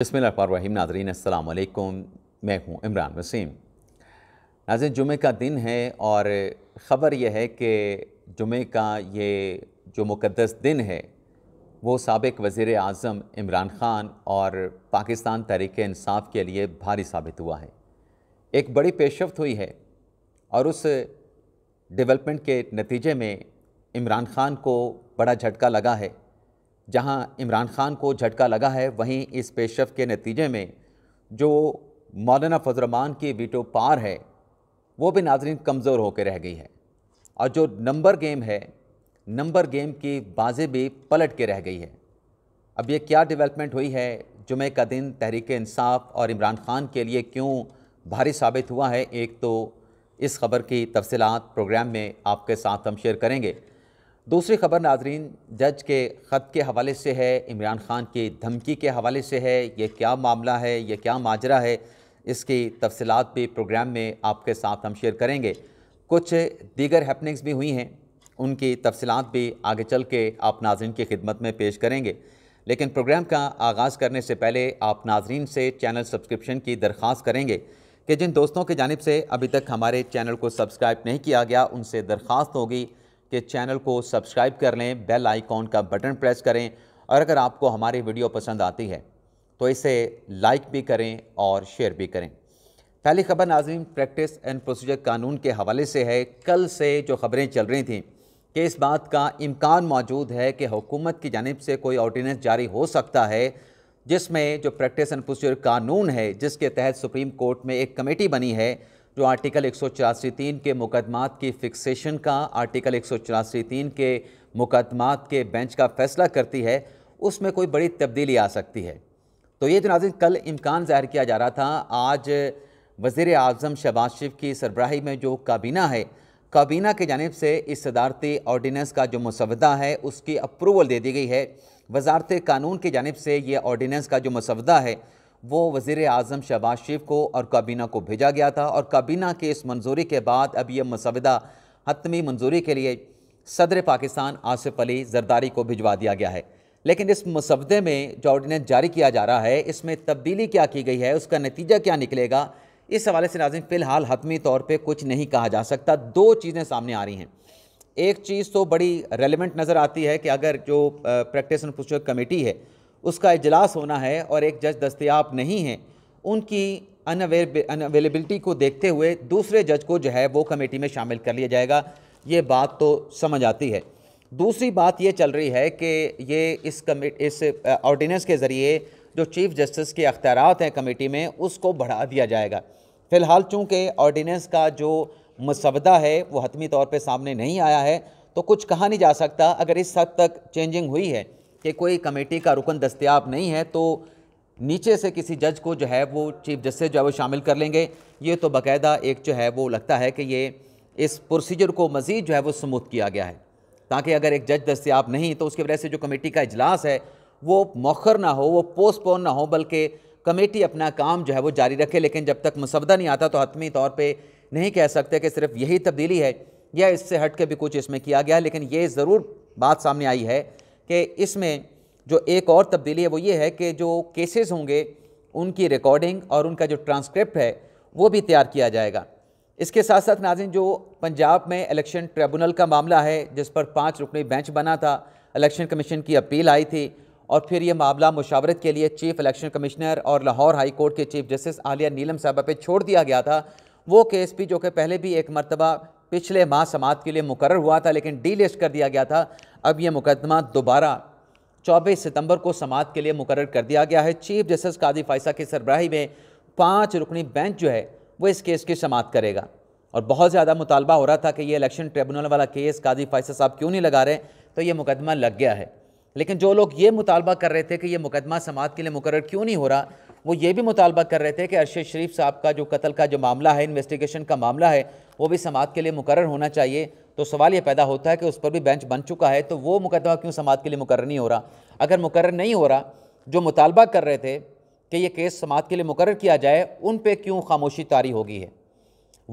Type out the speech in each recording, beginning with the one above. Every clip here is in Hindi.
बसमीम नादरीन अल्लाम मैं हूँ इमरान वसीम नाजिन जुमे का दिन है और ख़बर यह है कि जुमे का ये जो मुकदस दिन है वो सबक वज़ी अजम इमरान ख़ान और पाकिस्तान तहरीक इंसाफ के लिए भारी साबित हुआ है एक बड़ी पेशरफ हुई है और उस डेवलपमेंट के नतीजे में इमरान ख़ान को बड़ा झटका लगा है जहां इमरान खान को झटका लगा है वहीं इस पेशरफ के नतीजे में जो मौलाना फजलरमान की वीटो पार है वो भी नाजरीन कमज़ोर होकर रह गई है और जो नंबर गेम है नंबर गेम की बाजें भी पलट के रह गई है अब ये क्या डेवलपमेंट हुई है जुमे का दिन तहरीक इंसाफ और इमरान खान के लिए क्यों भारी साबित हुआ है एक तो इस खबर की तफसलत प्रोग्राम में आपके साथ हम शेयर करेंगे दूसरी खबर नाजरीन जज के ख़त के हवाले से है इमरान खान की धमकी के हवाले से है ये क्या मामला है ये क्या माजरा है इसकी तफसलत भी प्रोग्राम में आपके साथ हम शेयर करेंगे कुछ दीगर हैपनिंग्स भी हुई हैं उनकी तफसलत भी आगे चल के आप नाजरन की खिदमत में पेश करेंगे लेकिन प्रोग्राम का आगाज़ करने से पहले आप नाजरन से चैनल सब्सक्रिप्शन की दरख्वास्त करेंगे कि जिन दोस्तों की जानब से अभी तक हमारे चैनल को सब्सक्राइब नहीं किया गया उनसे दरख्वास्त होगी कि चैनल को सब्सक्राइब कर लें बेल आइकॉन का बटन प्रेस करें और अगर आपको हमारी वीडियो पसंद आती है तो इसे लाइक भी करें और शेयर भी करें पहली खबर नाजीम प्रैक्टिस एंड प्रोसीजर कानून के हवाले से है कल से जो खबरें चल रही थी कि इस बात का इम्कान मौजूद है कि हुकूमत की जानब से कोई ऑर्डीनेंस जारी हो सकता है जिसमें जो प्रैक्टिस एंड प्रोसीजर कानून है जिसके तहत सुप्रीम कोर्ट में एक कमेटी बनी है जो तो आर्टिकल एक सौ के मुकदमात की फिक्सेशन का आर्टिकल एक सौ के मुकदमात के बेंच का फैसला करती है उसमें कोई बड़ी तब्दीली आ सकती है तो ये तो नाजिन कल इम्कान ज़ाहिर किया जा रहा था आज वजीर अजम शहबाज शिफ की सरबराही में जो काबीना है काबीना की जानब से इस सदारती ऑर्डीनेंस का जो मसवदा है उसकी अप्रूवल दे दी गई है वजारत कानून की जानब से ये ऑर्डीनेंस का जो मसवदा है वो वजीर अजम शहबाज शरीफ को और काबीना को भेजा गया था और काबीना के इस मंजूरी के बाद अब यह मसवदा हतमी मंजूरी के लिए सदर पाकिस्तान आसिफ अली जरदारी को भिजवा दिया गया है लेकिन इस मसवदे में जो ऑर्डीनेंस जारी किया जा रहा है इसमें तब्दीली क्या की गई है उसका नतीजा क्या निकलेगा इस हवाले से नाजिम फ़िलहाल हतमी तौर पर कुछ नहीं कहा जा सकता दो चीज़ें सामने आ रही हैं एक चीज़ तो बड़ी रेलिवेंट नज़र आती है कि अगर जो प्रैक्टिस एंड प्रोसीजर कमेटी है उसका इजलास होना है और एक जज दस्तियाब नहीं है उनकी अन अनअवेलेबिलिटी को देखते हुए दूसरे जज को जो है वो कमेटी में शामिल कर लिया जाएगा ये बात तो समझ आती है दूसरी बात ये चल रही है कि ये इस कमेट इस ऑर्डीनेंस के ज़रिए जो चीफ जस्टिस के अख्तियार हैं कमेटी में उसको बढ़ा दिया जाएगा फ़िलहाल चूँकि ऑर्डीनेंस का जो मसवदा है वो हतमी तौर पर सामने नहीं आया है तो कुछ कहा नहीं जा सकता अगर इस हद तक चेंजिंग हुई है कि कोई कमेटी का रुकन दस्तियाब नहीं है तो नीचे से किसी जज को जो है वो चीफ जस्टिस जो है वो शामिल कर लेंगे ये तो बाकायदा एक जो है वो लगता है कि ये इस प्रोसीजर को मज़ीद जो है वो समूत किया गया है ताकि अगर एक जज दस्तियाब नहीं तो उसकी वजह से जो कमेटी का इजलास है वो मौखर ना हो वो पोस्टपोन ना हो बल्कि कमेटी अपना काम जो है वो जारी रखे लेकिन जब तक मुसवदा नहीं आता तो हतमी तौर पर नहीं कह सकते कि सिर्फ यही तब्दीली है या इससे हट के भी कुछ इसमें किया गया लेकिन ये ज़रूर बात सामने आई है कि इसमें जो एक और तब्दीली है वो ये है कि जो केसेस होंगे उनकी रिकॉर्डिंग और उनका जो ट्रांसक्रिप्ट है वो भी तैयार किया जाएगा इसके साथ साथ नाजिन जो पंजाब में इलेक्शन ट्रिब्यूनल का मामला है जिस पर पाँच रुकनी बेंच बना था इलेक्शन कमीशन की अपील आई थी और फिर ये मामला मुशावरत के लिए चीफ़ इलेक्शन कमिश्नर और लाहौर हाई कोर्ट के चीफ जस्टिस आलिया नीलम साहबा पे छोड़ दिया गया था वो केस भी जो कि पहले भी एक मरतबा पिछले माह समात के लिए मुकर हुआ था लेकिन डी लिस्ट कर दिया गया था अब यह मुकदमा दोबारा चौबीस सितंबर को समात के लिए मुकर कर दिया गया है चीफ जस्टिस कादी फाइसा की सरबराही में पाँच रुकनी बेंच जो है वो इस केस की समात करेगा और बहुत ज़्यादा मुतालबा हो रहा था कि ये इलेक्शन ट्रिब्यूनल वाला केस कादी फैसल साहब क्यों नहीं लगा रहे तो ये मुकदमा लग गया है लेकिन जो लोग ये मुतालबा कर रहे थे कि ये मुकदमा समात के लिए मुकर क्यों नहीं हो रहा वो ये भी मुतालबा कर रहे थे कि अरशद शरीफ साहब का जो कत्ल का जो मामला है इन्वेस्टिगेशन का मामला है वो भी समात के लिए मुकर होना चाहिए तो सवाल ये पैदा होता है कि उस पर भी बेंच बन चुका है तो वो मुकदमा क्यों समात के लिए मुकर नहीं हो रहा अगर मुकर नहीं हो रहा जो मुतालबा कर रहे थे कि ये केस समात के लिए मुकर किया जाए उन पर क्यों खामोशी तारी हो गई है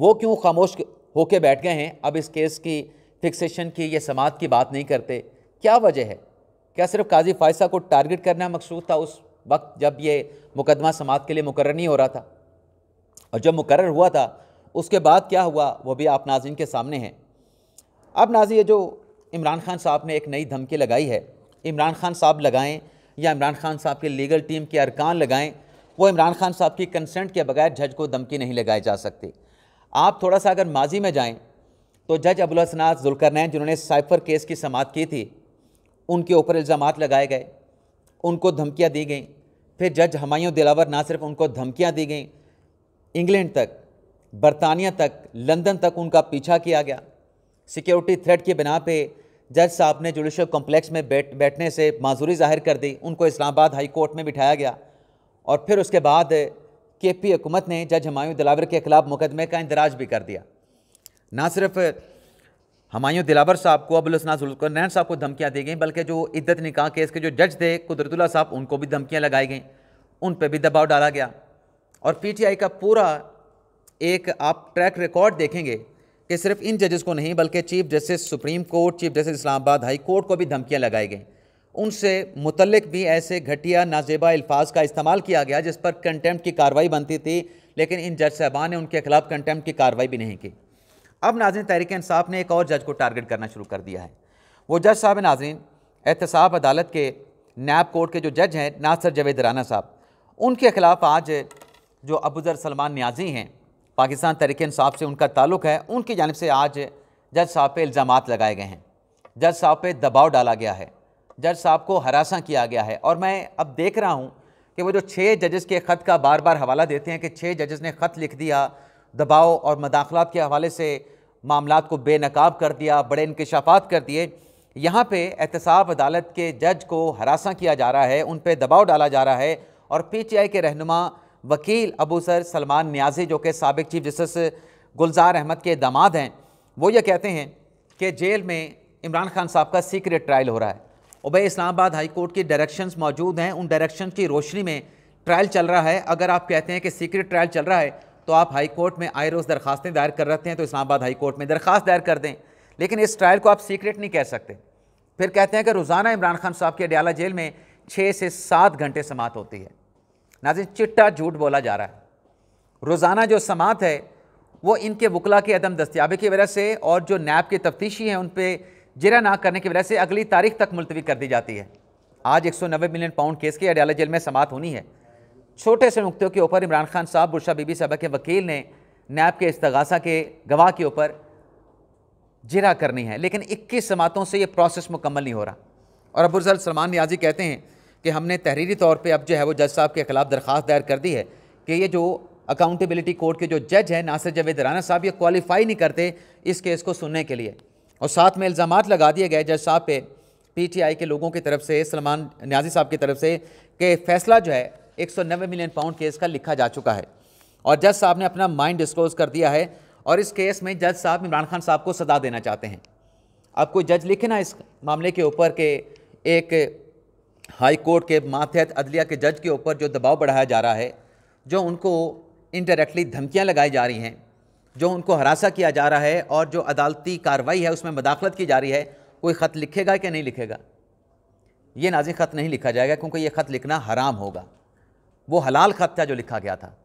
वो क्यों खामोश होके बैठ गए हैं अब इस केस की फिक्सेशन की या समात की बात नहीं करते क्या वजह है क्या सिर्फ काजी फायसा को टारगेट करना मकसूद था उस वक्त जब ये मुकदमा समात के लिए मुकर नहीं हो रहा था और जब मुकर हुआ था उसके बाद क्या हुआ वो भी आप नाजिन के सामने हैं अब नाजी ये जो इमरान खान साहब ने एक नई धमकी लगाई है इमरान खान साहब लगाएं या इमरान खान साहब के लीगल टीम के अरकान लगाएं वो इमरान खान साहब की कंसेंट के बगैर जज को धमकी नहीं लगाई जा सकती आप थोड़ा सा अगर माजी में जाएं तो जज अबुलसनाथ जुलकरनैन जिन्होंने साइफर केस की समात की थी उनके ऊपर इल्ज़ाम लगाए गए उनको धमकियाँ दी गई फिर जज हमायूं दिलावर ना सिर्फ उनको धमकियाँ दी गई इंग्लैंड तक बरतानिया तक लंदन तक उनका पीछा किया गया सिक्योरिटी थ्रेट के बिना पे जज साहब ने जुडिशल कॉम्प्लेक्स में बैठ बैठने से माजूरी जाहिर कर दी उनको इस्लामाबाद हाई कोर्ट में बिठाया गया और फिर उसके बाद के पी हुकूमत ने जज हमायूं दिलावर के खिलाफ मुकदमे का इंदराज भी कर दिया ना सिर्फ हमायूं दिलावर साहब को अबुलसना नैन साहब को धमकियाँ दी गई बल्कि जो इद्दत निकाह केस के जो जज थे कुदरतुल्ला साहब उनको भी धमकियाँ लगाई गई उन पर भी दबाव डाला गया और पीटीआई का पूरा एक आप ट्रैक रिकॉर्ड देखेंगे कि सिर्फ इन जजेस को नहीं बल्कि chief justice supreme court chief justice Islamabad high court को भी धमकियाँ लगाई गई उनसे मुतलक भी ऐसे घटिया नाजेबा अल्फाज का इस्तेमाल किया गया जिस पर कंटेम्प्ट की कार्रवाई बनती थी लेकिन इन जज साहबान ने उनके खिलाफ कंटेम्प्ट की कार्रवाई भी नहीं की अब नाजरन तहरीक इंसाफ ने एक और जज को टारगेट करना शुरू कर दिया है वो जज साहब नाजरन एहतसाब अदालत के नैब कोर्ट के जो जज हैं नासर जवेद राना साहब उनके ख़िलाफ़ आज जो अबूज़र सलमान न्याजी हैं पाकिस्तान तहरीक इंसाफ से उनका ताल्लुक है उनकी जानब से आज जज साहब पर इल्ज़ाम लगाए गए हैं जज साहब पर दबाव डाला गया है जज साहब को हरासा किया गया है और मैं अब देख रहा हूँ कि वो जो छः जजेस के ख़त का बार बार हवाला देते हैं कि छः जजेस ने ख़त लिख दिया दबाव और मदाखलत के हवाले से मामला को बेनकाब कर दिया बड़े इनकशाफात कर दिए यहाँ पर एहतसाब अदालत के जज को हरासा किया जा रहा है उन पर दबाव डाला जा रहा है और पी टी आई के रहनुमा वकील अबू सर सलमान न्याजी जो कि सबक चीफ जस्टिस गुलजार अहमद के दामाद हैं वो ये कहते हैं कि जेल में इमरान खान साहब का सीक्रेट ट्रायल हो रहा है और भाई इस्लामाबाद हाई कोर्ट की डायरेक्शन मौजूद हैं उन डायरेक्शन की रोशनी में ट्रायल चल रहा है अगर आप कहते हैं कि सीक्रेट ट्रायल चल रहा है तो आप हाई कोर्ट में आए रोज़ दरखास्तें दायर कर रखते हैं तो इस्लामाबाद हाई कोर्ट में दरखास्त दायर कर दें लेकिन इस ट्रायल को आप सीक्रेट नहीं कह सकते फिर कहते हैं कि रोज़ाना इमरान खान साहब की अडियाला जेल में छः से सात घंटे समात होती है नाजिन चिट्टा झूठ बोला जा रहा है रोज़ाना जो समात है वो इनके वकला की अदम दस्तियाबी की वजह से और जो नैब के तफ्तीशी हैं उन पर जरा ना करने की वजह से अगली तारीख तक मुलतवी कर दी जाती है आज एक सौ नब्बे मिलियन पाउंड केस की अडियाला जेल में समात होनी है छोटे से नुकते के ऊपर इमरान खान साहब बुरशा बीबी साहबा के वकील ने नैब के इस्तगासा के गवाह के ऊपर जिरा करनी है लेकिन 21 समातों से ये प्रोसेस मुकम्मल नहीं हो रहा और अबूजल सलमान नियाजी कहते हैं कि हमने तहरीरी तौर पे अब जो है वो जज साहब के ख़िलाफ़ दरख्वास्त दायर कर दी है कि ये जो अकाउंटेबिलिटी कोर्ट के जो जज हैं नासिर जवेद राना साहब ये क्वालिफाई नहीं करते इस केस को सुनने के लिए और साथ में इल्ज़ाम लगा दिए गए जज साहब पे पीटीआई के लोगों की तरफ से सलमान न्याजी साहब की तरफ से कि फैसला जो है 190 मिलियन पाउंड केस का लिखा जा चुका है और जज साहब ने अपना माइंड डिस्क्लोज कर दिया है और इस केस में जज साहब इमरान खान साहब को सजा देना चाहते हैं अब कोई जज लिखे ना इस मामले के ऊपर के एक हाई कोर्ट के मातहत अदलिया के जज के ऊपर जो दबाव बढ़ाया जा रहा है जो उनको इनडायरेक्टली धमकियाँ लगाई जा रही हैं जो उनको हरासा किया जा रहा है और जो अदालती कार्रवाई है उसमें मदाखलत की जा रही है कोई ख़त लिखेगा कि नहीं लिखेगा ये नाजिक ख़त नहीं लिखा जाएगा क्योंकि ये ख़त लिखना हराम होगा वो हलाल ख़त था जो लिखा गया था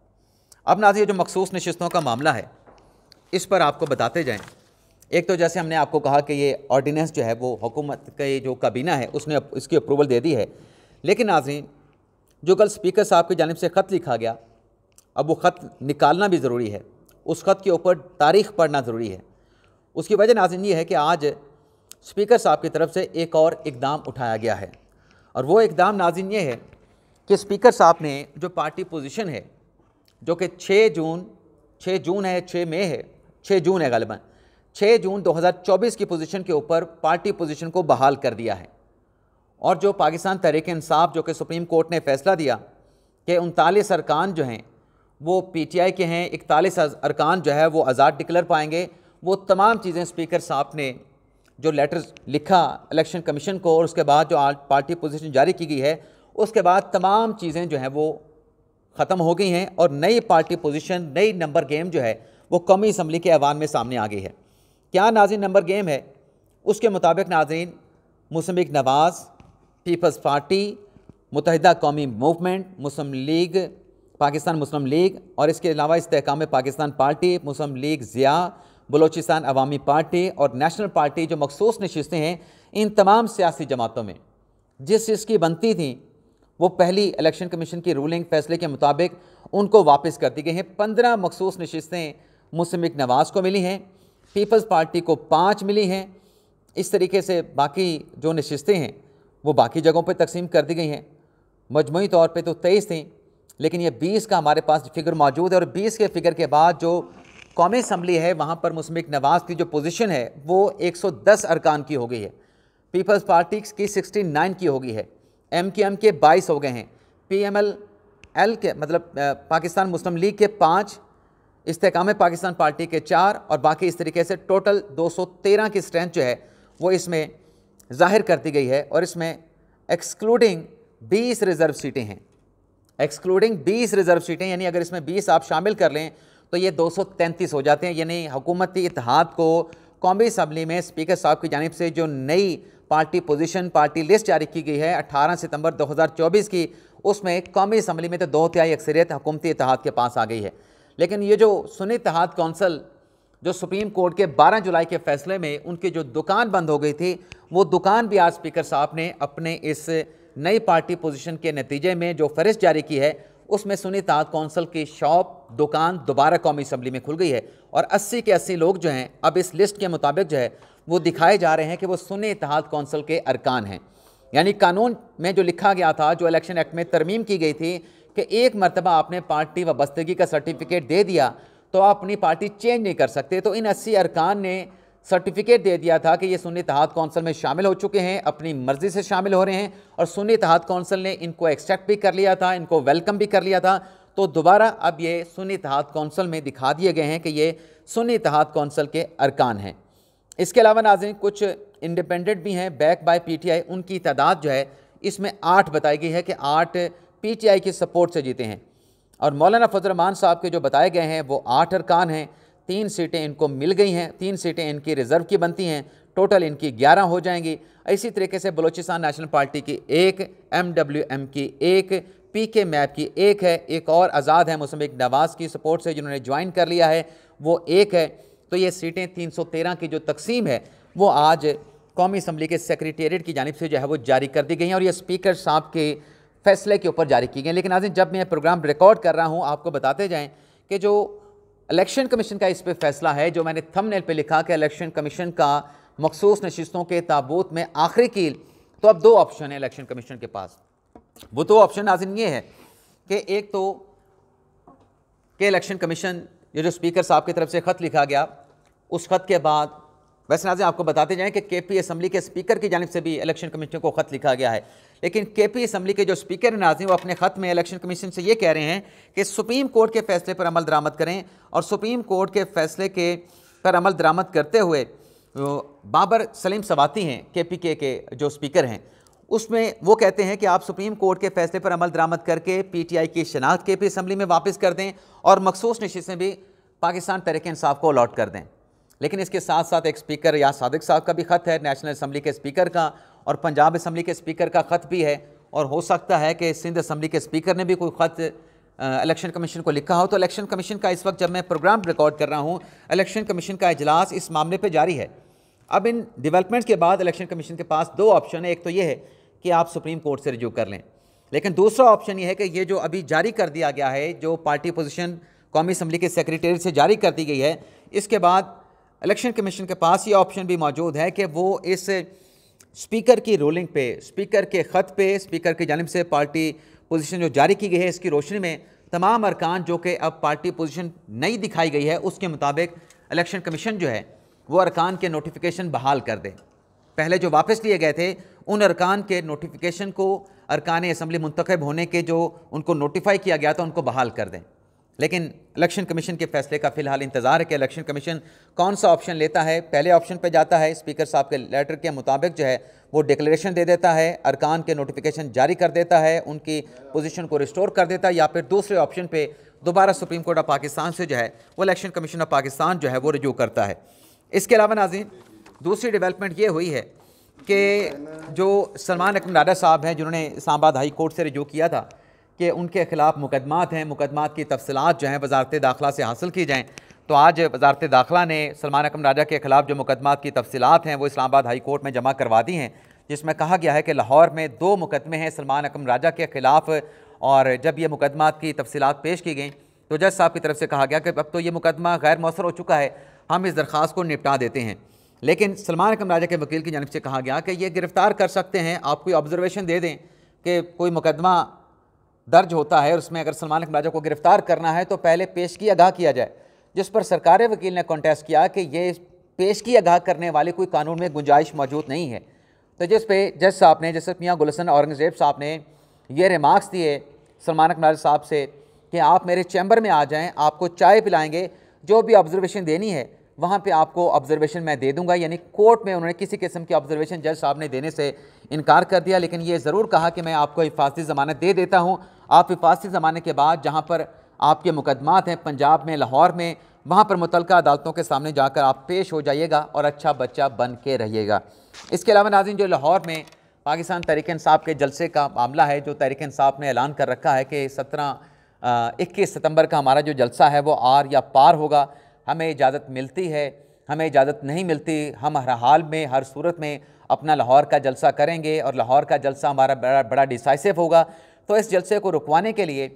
अब नाजी जो मखसूस नशस्तों का मामला है इस पर आपको बताते जाएँ एक तो जैसे हमने आपको कहा कि ये ऑर्डीनेंस जो है वो हुकूमत के जो काबीना है उसने इसकी अप्रूवल दे दी है लेकिन नाजरीन जो कल स्पीकर साहब की जानब से ख़त लिखा गया अब वो ख़त निकालना भी ज़रूरी है उस ख़त के ऊपर तारीख पढ़ना ज़रूरी है उसकी वजह नाजिन ये है कि आज स्पीकर साहब की तरफ से एक और इकदाम उठाया गया है और वो इकदाम नाजिन ये है कि स्पीकर साहब ने जो पार्टी पोजीशन है जो कि 6 जून 6 जून है 6 मई है 6 जून है गलबन 6 जून 2024 की पोजीशन के ऊपर पार्टी पोजीशन को बहाल कर दिया है और जो पाकिस्तान तहरीक इंसाफ जो कि सुप्रीम कोर्ट ने फैसला दिया कि उनतालीस अरकान जो हैं वो पीटीआई के हैं इकतालीस अरकान जो है वो आज़ाद डिक्लेयर पाएंगे वो तमाम चीज़ें स्पीकर साहब ने जो लेटर लिखा इलेक्शन कमीशन को और उसके बाद जो पार्टी पोजीशन जारी की गई है उसके बाद तमाम चीज़ें जो हैं वो ख़त्म हो गई हैं और नई पार्टी पोजीशन नई नंबर गेम जो है वो कौमी इसम्बली के ऐवान में सामने आ गई है क्या नाजिन नंबर गेम है उसके मुताबिक नाजरीन मुसमिक नवाज़ peoples party Muttahida Qaumi movement Muslim league Pakistan Muslim league और इसके अलावा इसकाम Pakistan party Muslim league Zia Balochistan Awami party और नेशनल पार्टी जो मखसूस नशस्तें हैं इन तमाम सियासी जमातों में जिस चीज़ की बनती थी वो पहली इलेक्शन कमीशन की रूलिंग फैसले के मुताबिक उनको वापस कर दी गई हैं पंद्रह मखसूस नशस्तें मुसमिक नवाज़ को मिली हैं पीपल्स पार्टी को पाँच मिली हैं इस तरीके से बाकी जो नशस्तें हैं वो बाकी जगहों पर तकसीम कर दी गई हैं मजमू तौर पर तो तेईस थी लेकिन ये बीस का हमारे पास फिगर मौजूद है और बीस के फिगर के बाद जो कौमी असम्बली है वहाँ पर मुस्मिक नवाज़ की जो पोजीशन है वो एक सौ दस अरकान की हो गई है पीपल्स पार्टी की सिक्सटी नाइन की हो गई है एम के एम के बाईस हो गए हैं पी एम एल एल के मतलब पाकिस्तान मुस्लिम लीग के पाँच इस्तेकाम पाकिस्तान पार्टी के चार और बाकी इस तरीके से टोटल 213 की स्ट्रेंथ जो है वो इसमें जाहिर कर दी गई है और इसमें एक्सक्लूडिंग 20 रिज़र्व सीटें हैं एक्सक्लूडिंग 20 रिज़र्व सीटें यानी अगर इसमें 20 आप शामिल कर लें तो ये 233 हो जाते हैं यानी हुकूमती इतिहाद को कौमी असम्बली में स्पीकर साहब की जानब से जो नई पार्टी पोजीशन पार्टी लिस्ट जारी की गई है 18 सितंबर 2024 की उसमें कौमी असम्बली में तो दो तिहाई अक्सरियत हुकूमती इतिहाद के पास आ गई है लेकिन ये जो सुनी इतिहाद कौंसल जो सुप्रीम कोर्ट के 12 जुलाई के फैसले में उनकी जो दुकान बंद हो गई थी वो दुकान भी आज स्पीकर साहब ने अपने इस नई पार्टी पोजीशन के नतीजे में जो फहरिस्त जारी की है उसमें सुनी इतिहाद कौंसल की शॉप दुकान दोबारा कौमी असम्बली में खुल गई है और अस्सी के अस्सी लोग जो हैं अब इस लिस्ट के मुताबिक जो है वो दिखाए जा रहे हैं कि वो सुन इतिहाद कौंसिल के अरकान हैं यानी कानून में जो लिखा गया था जो इलेक्शन एक्ट में तरमीम की गई थी कि एक मरतबा आपने पार्टी वबस्तगी का सर्टिफिकेट दे दिया तो आप अपनी पार्टी चेंज नहीं कर सकते तो इन अस्सी अरकान ने सर्टिफिकेट दे दिया था कि ये सुन इतिहाद कौंसिल में शामिल हो चुके हैं अपनी मर्ज़ी से शामिल हो रहे हैं और सुन इतिहाद कौंसिल ने इनको एक्सेप्ट भी कर लिया था इनको वेलकम भी कर लिया था तो दोबारा अब ये सुन इतिहाद कौंसिल में दिखा दिए गए हैं कि ये सुन इतिहाद कौंसिल के अरकान हैं इसके अलावा नाजन कुछ इंडिपेंडेंट भी हैं बैक बाय पीटीआई उनकी तादाद जो है इसमें आठ बताई गई है कि आठ पीटीआई के सपोर्ट से जीते हैं और मौलाना फजलरमान साहब के जो बताए गए हैं वो आठ अरकान हैं तीन सीटें इनको मिल गई हैं तीन सीटें इनकी रिज़र्व की बनती हैं टोटल इनकी ग्यारह हो जाएंगी इसी तरीके से बलूचिस्तान नेशनल पार्टी की एक एम डब्ल्यू एम की एक पी के मैप की एक है एक और आज़ाद है मुसमिक नवाज़ की सपोर्ट से जिन्होंने ज्वाइन कर लिया है वो एक है तो ये सीटें 313 की जो तकसीम है वो आज कौमी असम्बली के सेक्रटेरिएट की जानब से जो है वो जारी कर दी गई हैं और ये स्पीकर साहब के फैसले के ऊपर जारी की गई लेकिन आज जब मैं प्रोग्राम रिकॉर्ड कर रहा हूँ आपको बताते जाएँ कि जो इलेक्शन कमीशन का इस पर फैसला है जो मैंने नेल पर लिखा कि इलेक्शन कमीशन का मखसूस नशस्तों के ताबूत में आखिरी कील तो अब दो ऑप्शन है इलेक्शन कमीशन के पास वो दो ऑप्शन नाजिन ये है कि एक तो के इलेक्शन कमीशन ये जो स्पीकर साहब की तरफ से ख़त लिखा गया उस खत के बाद वैसे नाजिम आपको बताते जाएं कि के पी असम्बली के स्पीकर की जानब से भी इलेक्शन कमीशन को ख़त लिखा गया है लेकिन के पी असम्बली के जो स्पीकर हैं नाजिम वो अपने ख़त में इलेक्शन कमीशन से ये कह रहे हैं कि सुप्रीम कोर्ट के फैसले पर अमल दरामद करें और सुप्रीम कोर्ट के फैसले के पर अमल दरामद करते हुए बाबर सलीम सवाती हैं के पी के के जो स्पीकर हैं उसमें वो कहते हैं कि आप सुप्रीम कोर्ट के फैसले पर अमल दरामद करके पी टी आई की शनाख्त के पी असम्बली में वापस कर दें और मखसूस नशीसें भी पाकिस्तान तरीके इंसाफ को अलॉट कर दें लेकिन इसके साथ साथ एक स्पीकर या सादिक साहब का भी ख़त है नेशनल असम्बली के स्पीकर का और पंजाब असम्बली के स्पीकर का ख़त भी है और हो सकता है कि सिंध असम्बली के स्पीकर ने भी कोई ख़त इलेक्शन कमीशन को लिखा हो तो इलेक्शन कमीशन का इस वक्त जब मैं प्रोग्राम रिकॉर्ड कर रहा हूँ इलेक्शन कमीशन का इजलास इस मामले पर जारी है अब इन डेवलपमेंट्स के बाद इलेक्शन कमीशन के पास दो ऑप्शन है एक तो ये है कि आप सुप्रीम कोर्ट से रिज्यू कर लें लेकिन दूसरा ऑप्शन ये है कि ये जो अभी जारी कर दिया गया है जो पार्टी पोजिशन कौमी असम्बली के सेक्रेटरी से जारी कर दी गई है इसके बाद इलेक्शन कमीशन के पास ये ऑप्शन भी मौजूद है कि वो इस स्पीकर की रोलिंग पे स्पीकर के ख़त पे स्पीकर की जानब से पार्टी पोजीशन जो जारी की गई है इसकी रोशनी में तमाम अरकान जो कि अब पार्टी पोजीशन नई दिखाई गई है उसके मुताबिक इलेक्शन कमीशन जो है वो अरकान के नोटिफिकेशन बहाल कर दे पहले जो वापस लिए गए थे उन अरकान के नोटिफिकेशन को अरकान असम्बली मुंतखब होने के जो उनको नोटिफाई किया गया था उनको बहाल कर दें लेकिन इलेक्शन कमीशन के फैसले का फिलहाल इंतज़ार है कि इलेक्शन कमीशन कौन सा ऑप्शन लेता है पहले ऑप्शन पे जाता है स्पीकर साहब के लेटर के मुताबिक जो है वो डिक्लेरेशन दे देता है अरकान के नोटिफिकेशन जारी कर देता है उनकी पोजीशन को रिस्टोर कर देता है या फिर दूसरे ऑप्शन पे दोबारा सुप्रीम कोर्ट ऑफ पाकिस्तान से जो है वो इलेक्शन कमीशन ऑफ पाकिस्तान जो है वो रिजू करता है इसके अलावा नाजीन दूसरी डिवेलपमेंट ये हुई है कि जो सलमान अकम डाडा साहब हैं जिन्होंने इस्लाबाद हाई कोर्ट से रिजू किया था कि उनके खिलाफ मुकदमात हैं मुकदमात की तफसलत जो हैं वजारत दाखिला से हासिल की जाएँ तो आज वजारत दाखिला ने सलमान अकम राजा के खिलाफ जो मुकदमात की तफसलत हैं वो इस्लामाबाद हाई कोर्ट में जमा करवा दी हैं जिसमें कहा गया है कि लाहौर में दो मुकदमे हैं सलमान अकम राजा के ख़िलाफ़ और जब ये मुकदमात की तफसलत पेश की गई तो जज साहब की तरफ से कहा गया कि अब तो ये मुकदमा गैर मौसर हो चुका है हम इस दरख्वास को निपटा देते हैं लेकिन सलमान अकम राजा के वकील की जानब से कहा गया कि ये गिरफ़्तार कर सकते हैं आप कोई ऑब्ज़रवेशन दे दें कि कोई मुकदमा दर्ज होता है उसमें अगर सलमान अकम राजा को गिरफ्तार करना है तो पहले पेश की आगाह किया जाए जिस पर सरकारी वकील ने कॉन्टेस्ट किया कि ये पेश की आगाह करने वाले कोई कानून में गुंजाइश मौजूद नहीं है तो जिस पे जज साहब ने जैसे मियाँ गुलसन औरंगज़ेब साहब ने ये रिमार्क्स दिए सलमान अकम साहब से कि आप मेरे चैम्बर में आ जाएँ आपको चाय पिलाएँगे जो भी ऑब्जर्वेशन देनी है वहाँ पे आपको ऑब्जर्वेशन मैं दे दूंगा यानी कोर्ट में उन्होंने किसी किस्म की ऑब्जर्वेशन जज साहब ने देने से इनकार कर दिया लेकिन ये ज़रूर कहा कि मैं आपको हिफाजती ज़मानत दे देता हूँ आप हिफाजती ज़माने के बाद जहाँ पर आपके मुकदमात हैं पंजाब में लाहौर में वहाँ पर मुतल अदालतों के सामने जाकर आप पेश हो जाइएगा और अच्छा बच्चा बन के रहिएगा इसके अलावा नाजिन जो लाहौर में पाकिस्तान तहरीक साहब के जलसे का मामला है जो तहरीक साहब ने ऐलान कर रखा है कि सत्रह इक्कीस सितंबर का हमारा जो जलसा है वो आर या पार होगा हमें इजाज़त मिलती है हमें इजाज़त नहीं मिलती हम हर हाल में हर सूरत में अपना लाहौर का जलसा करेंगे और लाहौर का जलसा हमारा बड़ा बड़ा डिसाइसिव होगा तो इस जलसे को रुकवाने के लिए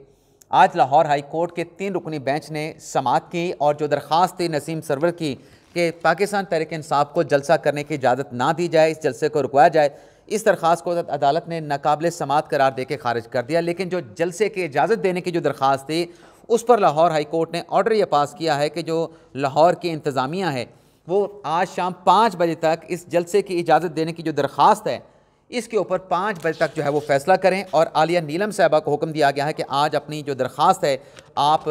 आज लाहौर हाई कोर्ट के तीन रुकनी बेंच ने समात की और जो दरख्वास्त थी नसीम सरवर की कि पाकिस्तान तहरीक इंसाफ को जलसा करने की इजाज़त ना दी जाए इस जलसे को रुकवाया जाए इस दरख्वास को अदालत ने नाकबले समात करार के खारिज कर दिया लेकिन जो जलसे की इजाज़त देने की जो दरख्वास्त थी उस पर लाहौर हाई कोर्ट ने ऑर्डर यह पास किया है कि जो लाहौर की इंतज़ामिया है वो आज शाम पाँच बजे तक इस जलसे की इजाज़त देने की जो दरख्वास्त है इसके ऊपर पाँच बजे तक जो है वो फैसला करें और आलिया नीलम साहबा को हुक्म दिया गया है कि आज अपनी जो दरख्वास्त है आप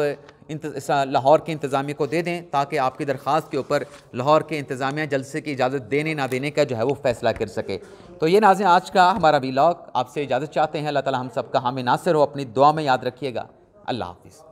लाहौर के इंतज़ामिया को दे दें ताकि आपकी दरख्वास्त के ऊपर लाहौर के इंतज़ामिया जलसे की इजाज़त देने ना देने का जो है वो फ़ैसला कर सके तो ये नाजें आज का हमारा वीलॉग आपसे इजाज़त चाहते हैं अल्लाह ताला हम सब का हमें नासिर हो अपनी दुआ में याद रखिएगा अल्लाह हाफिज़